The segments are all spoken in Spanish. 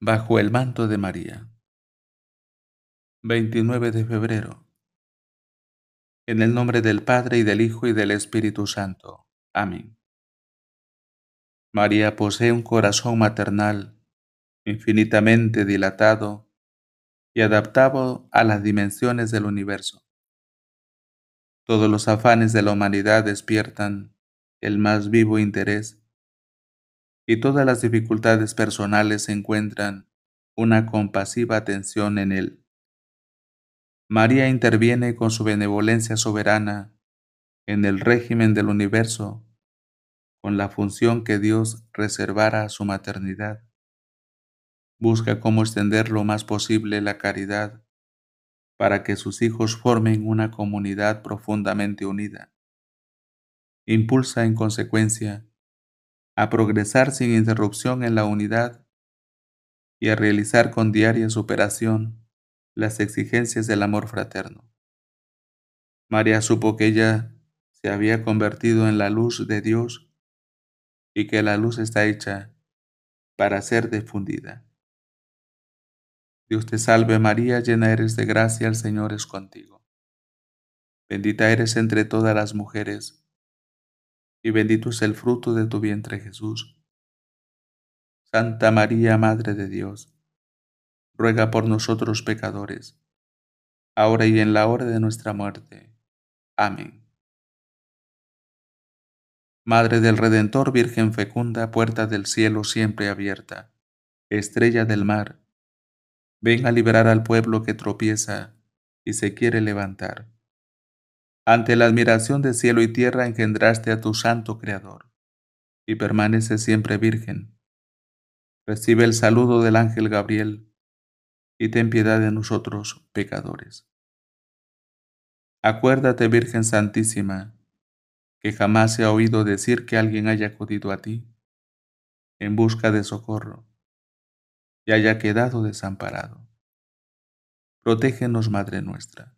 bajo el manto de María. 29 de febrero. En el nombre del Padre y del Hijo y del Espíritu Santo. Amén. María posee un corazón maternal infinitamente dilatado y adaptado a las dimensiones del universo. Todos los afanes de la humanidad despiertan el más vivo interés y todas las dificultades personales encuentran una compasiva atención en él. María interviene con su benevolencia soberana en el régimen del universo, con la función que Dios reservara a su maternidad. Busca cómo extender lo más posible la caridad para que sus hijos formen una comunidad profundamente unida. Impulsa en consecuencia a progresar sin interrupción en la unidad y a realizar con diaria superación las exigencias del amor fraterno. María supo que ella se había convertido en la luz de Dios y que la luz está hecha para ser difundida. Dios te salve María, llena eres de gracia, el Señor es contigo. Bendita eres entre todas las mujeres y bendito es el fruto de tu vientre Jesús. Santa María, Madre de Dios, ruega por nosotros pecadores, ahora y en la hora de nuestra muerte. Amén. Madre del Redentor, Virgen fecunda, puerta del cielo siempre abierta, estrella del mar, ven a liberar al pueblo que tropieza y se quiere levantar. Ante la admiración de cielo y tierra engendraste a tu santo Creador, y permanece siempre virgen. Recibe el saludo del ángel Gabriel, y ten piedad de nosotros, pecadores. Acuérdate, Virgen Santísima, que jamás se ha oído decir que alguien haya acudido a ti en busca de socorro y haya quedado desamparado. Protégenos, Madre nuestra.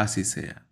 Así sea.